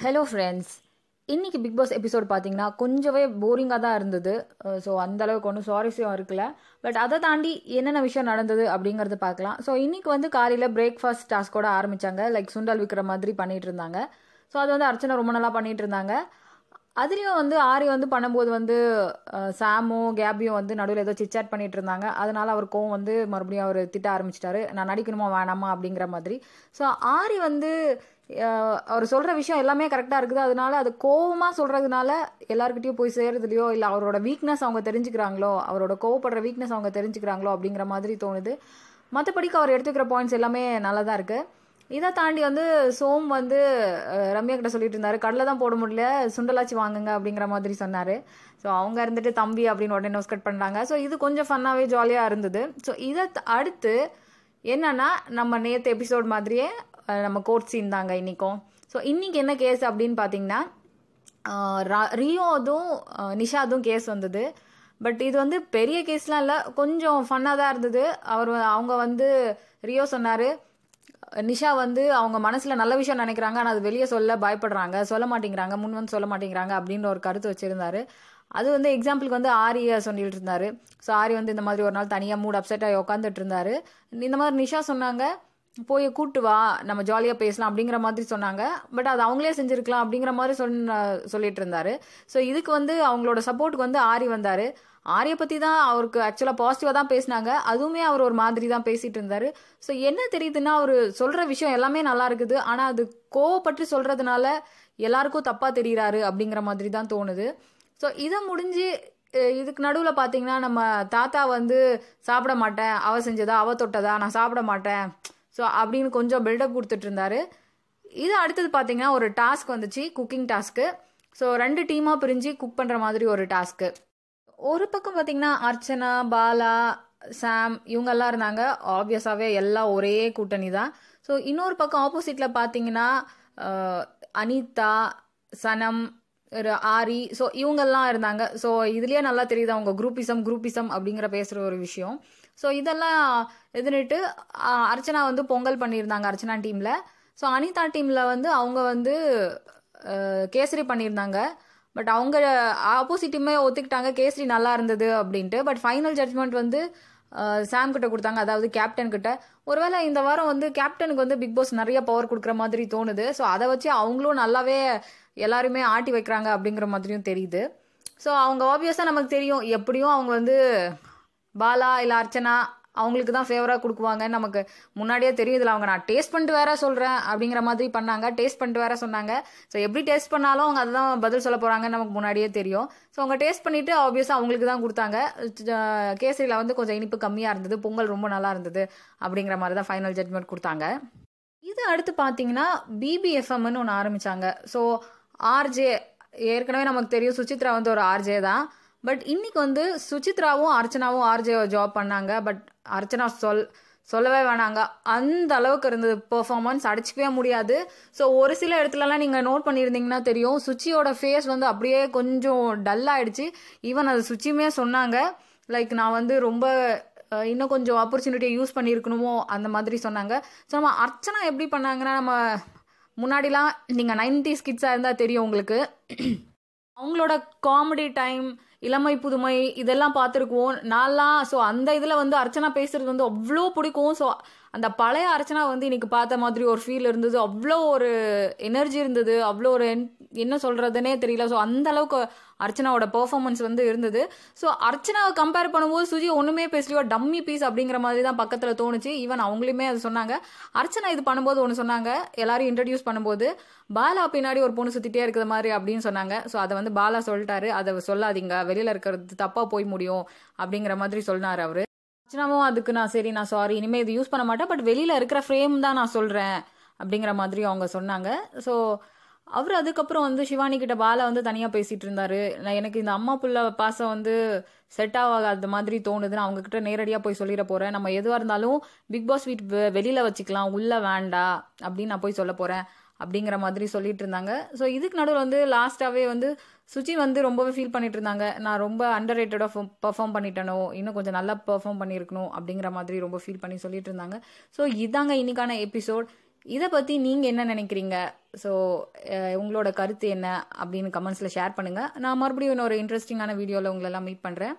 Hello friends இன்றைக்கி big boss episode பார்த்தீங்கன்னா கொஞ்சமே போரிங்காக தான் இருந்தது ஸோ அந்தளவுக்கு ஒன்றும் சுவாரஸ்யம் இருக்கல பட் அதை தாண்டி என்னென்ன விஷயம் நடந்தது அப்படிங்கிறத பார்க்கலாம் ஸோ இன்றைக்கி வந்து காலையில் பிரேக்ஃபாஸ்ட் டாஸ்கோட ஆரம்பித்தாங்க லைக் சுண்டல் விற்கிற மாதிரி பண்ணிகிட்டு இருந்தாங்க ஸோ அது வந்து அர்ச்சனை ரொம்ப நல்லா பண்ணிகிட்டு இருந்தாங்க அதுலேயும் வந்து ஆரி வந்து பண்ணும்போது வந்து சாமும் கேபியும் வந்து நடுவில் ஏதோ சிச்சாட் பண்ணிகிட்டு இருந்தாங்க அதனால அவர் கோவம் வந்து மறுபடியும் அவர் திட்ட ஆரம்பிச்சிட்டாரு நான் நடிக்கணுமா வேணாமா அப்படிங்கிற மாதிரி ஸோ ஆரி வந்து அவர் சொல்கிற விஷயம் எல்லாமே கரெக்டாக இருக்குது அதனால அது கோவமாக சொல்கிறதுனால எல்லாருக்கிட்டையும் போய் சேர்றதுலையோ இல்லை அவரோட வீக்னஸ் அவங்க தெரிஞ்சுக்கிறாங்களோ அவரோட கோவப்படுற வீக்னஸ் அவங்க தெரிஞ்சுக்கிறாங்களோ அப்படிங்கிற மாதிரி தோணுது மற்றபடிக்கு அவர் எடுத்துக்கிற பாயிண்ட்ஸ் எல்லாமே நல்லா தான் இருக்குது இதை தாண்டி வந்து சோம் வந்து ரம்யா கிட்ட சொல்லிட்டு இருந்தாரு கடலை தான் போட முடியல சுண்டலாச்சி வாங்குங்க அப்படிங்கிற மாதிரி சொன்னார் ஸோ அவங்க இருந்துட்டு தம்பி அப்படின்னு உடனே நோஸ் கட் பண்ணாங்க ஸோ இது கொஞ்சம் ஃபன்னாகவே ஜாலியாக இருந்தது ஸோ இதை அடுத்து என்னன்னா நம்ம நேற்று எபிசோட் மாதிரியே நம்ம கோர்ட் சீன் தாங்க இன்றைக்கும் ஸோ இன்றைக்கி என்ன கேஸ் அப்படின்னு பார்த்தீங்கன்னா ரியோதும் நிஷாதும் கேஸ் வந்தது பட் இது வந்து பெரிய கேஸ்லாம் இல்லை கொஞ்சம் ஃபன்னாக தான் இருந்தது அவர் அவங்க வந்து ரியோ சொன்னார் நிஷா வந்து அவங்க மனசில் நல்ல விஷயம் நினைக்கிறாங்க ஆனால் அது வெளியே சொல்ல பயப்படுறாங்க சொல்ல மாட்டேங்கிறாங்க முன் வந்து சொல்ல மாட்டேங்கிறாங்க அப்படின்ற ஒரு கருத்து வச்சுருந்தாரு அது வந்து எக்ஸாம்பிளுக்கு வந்து ஆரியை சொல்லிட்டு இருந்தாரு ஸோ ஆரி வந்து இந்த மாதிரி ஒரு நாள் தனியாக மூட் அப்செட்டாக உட்காந்துட்டு இருந்தாரு இந்த மாதிரி நிஷா சொன்னாங்க போய் கூட்டு வா நம்ம ஜாலியாக பேசலாம் அப்படிங்கிற மாதிரி சொன்னாங்க பட் அது அவங்களே செஞ்சுருக்கலாம் அப்படிங்கிற மாதிரி சொன்ன சொல்லிட்டு இருந்தாரு ஸோ இதுக்கு வந்து அவங்களோட சப்போர்ட்டுக்கு வந்து ஆரி வந்தார் ஆரியை பற்றி தான் அவருக்கு ஆக்சுவலாக பாசிட்டிவாக தான் பேசினாங்க அதுவுமே அவர் ஒரு மாதிரி தான் பேசிகிட்டு இருந்தார் ஸோ என்ன தெரியுதுன்னா அவர் சொல்கிற விஷயம் எல்லாமே நல்லா இருக்குது ஆனால் அது கோவப்பட்டு சொல்கிறதுனால எல்லாருக்கும் தப்பாக தெரிகிறாரு அப்படிங்கிற மாதிரி தான் தோணுது ஸோ இதை முடிஞ்சு இதுக்கு நடுவில் பார்த்தீங்கன்னா நம்ம தாத்தா வந்து சாப்பிட மாட்டேன் அவ செஞ்சதா அவள் தொட்டதா நான் சாப்பிட மாட்டேன் ஸோ அப்படின்னு கொஞ்சம் பில்டப் கொடுத்துட்டு இருந்தாரு இது அடுத்தது பார்த்தீங்கன்னா ஒரு டாஸ்க் வந்துச்சு குக்கிங் டாஸ்க்கு ஸோ ரெண்டு டீமாக பிரிஞ்சு குக் பண்ணுற மாதிரி ஒரு டாஸ்க்கு ஒரு பக்கம் பார்த்தீங்கன்னா அர்ச்சனா பாலா சாம் இவங்கெல்லாம் இருந்தாங்க ஆப்வியஸாகவே எல்லாம் ஒரே கூட்டணி தான் ஸோ இன்னொரு பக்கம் ஆப்போசிட்டில் பார்த்தீங்கன்னா அனிதா சனம் ஒரு ஆரி ஸோ இவங்கெல்லாம் இருந்தாங்க ஸோ இதுலேயே நல்லா தெரியுது அவங்க குரூப்பிசம் குரூப்பிசம் அப்படிங்கிற பேசுகிற ஒரு விஷயம் ஸோ இதெல்லாம் எதுனிட்டு அர்ச்சனா வந்து பொங்கல் பண்ணியிருந்தாங்க அர்ச்சனா டீமில் ஸோ அனிதா டீமில் வந்து அவங்க வந்து கேசரி பண்ணியிருந்தாங்க பட் அவங்க ஆப்போசிட்டுமே ஒத்துக்கிட்டாங்க கேசரி நல்லா இருந்தது அப்படின்ட்டு பட் ஃபைனல் ஜட்ஜ்மெண்ட் வந்து சாம் கிட்ட கொடுத்தாங்க அதாவது கேப்டன் கிட்ட ஒருவேளை இந்த வாரம் வந்து கேப்டனுக்கு வந்து பிக் பாஸ் நிறைய பவர் கொடுக்குற மாதிரி தோணுது ஸோ அதை வச்சு அவங்களும் நல்லாவே எல்லாருமே ஆட்டி வைக்கிறாங்க அப்படிங்கிற மாதிரியும் தெரியுது ஸோ அவங்க ஆப்வியஸாக நமக்கு தெரியும் எப்படியும் அவங்க வந்து பாலா இல்லை அர்ச்சனா அவங்களுக்கு தான் ஃபேவராக கொடுக்குவாங்க நமக்கு முன்னாடியே தெரியும் இதில் அவங்க நான் டேஸ்ட் பண்ணிட்டு வேற சொல்கிறேன் அப்படிங்கிற மாதிரி பண்ணாங்க டேஸ்ட் பண்ணிட்டு வேற சொன்னாங்க ஸோ எப்படி டேஸ்ட் பண்ணாலும் அவங்க அதுதான் பதில் சொல்ல போகிறாங்கன்னு நமக்கு முன்னாடியே தெரியும் ஸோ அவங்க டேஸ்ட் பண்ணிவிட்டு ஆப்வியஸாக அவங்களுக்கு தான் கொடுத்தாங்க கேசரியில் வந்து கொஞ்சம் இனிப்பு கம்மியாக இருந்தது பொங்கல் ரொம்ப நல்லா இருந்தது அப்படிங்கிற மாதிரி தான் ஃபைனல் ஜட்மெண்ட் கொடுத்தாங்க இது அடுத்து பார்த்தீங்கன்னா பிபிஎஃப்எம்னு ஒன்று ஆரம்பித்தாங்க ஸோ ஆர்ஜே ஏற்கனவே நமக்கு தெரியும் சுச்சித்ரா வந்து ஒரு ஆர்ஜே தான் பட் இன்னைக்கு வந்து சுசித்ராவும் அர்ச்சனாவும் ஆர்ஜே ஜாப் பண்ணாங்க பட் அர்ச்சனா சொல் சொல்லவே வேணாங்க அந்த அளவுக்கு இருந்தது பெர்ஃபார்மன்ஸ் அடிச்சிக்கவே முடியாது ஸோ ஒரு சில இடத்துலலாம் நீங்கள் நோட் பண்ணியிருந்தீங்கன்னா தெரியும் சுச்சியோட ஃபேஸ் வந்து அப்படியே கொஞ்சம் டல்லாகிடுச்சு ஈவன் அது சுச்சியுமே சொன்னாங்க லைக் நான் வந்து ரொம்ப இன்னும் கொஞ்சம் ஆப்பர்ச்சுனிட்டியை யூஸ் பண்ணியிருக்கணுமோ அந்த மாதிரி சொன்னாங்க ஸோ நம்ம அர்ச்சனா எப்படி பண்ணாங்கன்னா நம்ம முன்னாடிலாம் நீங்கள் நைன்டி ஸ்கிட்ஸாக இருந்தால் தெரியும் உங்களுக்கு அவங்களோட காமெடி டைம் இளமை புதுமை இதெல்லாம் பார்த்துருக்குவோம் நான்லாம் ஸோ அந்த இதில் வந்து அர்ச்சனா பேசுறது வந்து அவ்வளோ பிடிக்கும் ஸோ அந்த பழைய அர்ச்சனா வந்து இன்னைக்கு பார்த்த மாதிரி ஒரு ஃபீல் இருந்தது அவ்வளோ ஒரு எனர்ஜி இருந்தது அவ்வளோ ஒரு என்ன சொல்கிறதுனே தெரியல ஸோ அந்த அளவுக்கு அர்ச்சனாவோட பெர்ஃபார்மன்ஸ் வந்து இருந்தது ஸோ அர்ச்சனாவை கம்பேர் பண்ணும்போது சுஜி ஒன்றுமே பேசலையோ டம்மி பீஸ் அப்படிங்கிற மாதிரி தான் பக்கத்தில் தோணுச்சு ஈவன் அவங்களுமே அது சொன்னாங்க அர்ச்சனா இது பண்ணும்போது ஒன்று சொன்னாங்க எல்லாரும் இன்ட்ரடியூஸ் பண்ணும்போது பாலா பின்னாடி ஒரு பொண்ணு சுற்றிட்டே இருக்கிற மாதிரி அப்படின்னு சொன்னாங்க ஸோ அதை வந்து பாலா சொல்லிட்டாரு அதை சொல்லாதீங்க வெளியில் இருக்கிறது தப்பாக போய் முடியும் அப்படிங்கிற மாதிரி சொன்னார் அவர் சின்னமும் அதுக்கு நான் சரி நான் சாரி இனிமேல் இது யூஸ் பண்ண மாட்டேன் பட் வெளியில் இருக்கிற ஃப்ரேம் தான் நான் சொல்கிறேன் அப்படிங்கிற மாதிரி அவங்க சொன்னாங்க ஸோ அவர் அதுக்கப்புறம் வந்து சிவானி கிட்ட பால வந்து தனியாக பேசிகிட்டு இருந்தாரு நான் எனக்கு இந்த அம்மா புள்ள பாசம் வந்து செட் ஆகாத மாதிரி தோணுதுன்னு அவங்க கிட்ட நேரடியாக போய் சொல்லிட போகிறேன் நம்ம எதுவாக இருந்தாலும் பிக் பாஸ் வீட் வெளியில் வச்சுக்கலாம் உள்ளே வேண்டா அப்படின்னு நான் போய் சொல்ல போறேன் அப்படிங்கிற மாதிரி சொல்லிட்டு இருந்தாங்க ஸோ இதுக்கு நடுவில் வந்து லாஸ்ட்டாகவே வந்து சுச்சி வந்து ரொம்பவே ஃபீல் பண்ணிட்டு இருந்தாங்க நான் ரொம்ப அண்டர் ரேட்டடாக பெர்ஃபார்ம் பண்ணிட்டனோ இன்னும் கொஞ்சம் நல்லா பெர்ஃபார்ம் பண்ணியிருக்கணும் அப்படிங்கிற மாதிரி ரொம்ப ஃபீல் பண்ணி சொல்லிட்டு இருந்தாங்க ஸோ இதாங்க இன்னைக்கான எபிசோட் இதை பற்றி நீங்கள் என்ன நினைக்கிறீங்க ஸோ உங்களோட கருத்து என்ன அப்படின்னு கமெண்ட்ஸில் ஷேர் பண்ணுங்கள் நான் மறுபடியும் இன்னொரு இன்ட்ரெஸ்டிங்கான வீடியோவில் உங்களெல்லாம் மீட் பண்ணுறேன்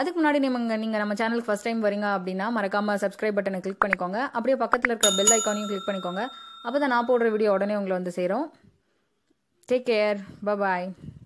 அதுக்கு முன்னாடி நீங்கள் நீங்கள் நம்ம சேனலுக்கு ஃபஸ்ட் டைம் வரீங்க அப்படின்னா மறக்காமல் சப்ஸ்கிரைப் பட்டனை கிளிக் பண்ணிக்கோங்க அப்படியே பக்கத்தில் இருக்கிற பெல் ஐக்கானையும் கிளிக் பண்ணிக்கோங்க அப்போ தான் நான் போடுற வீடியோ உடனே உங்களை வந்து சேரும் Take care. Bye bye.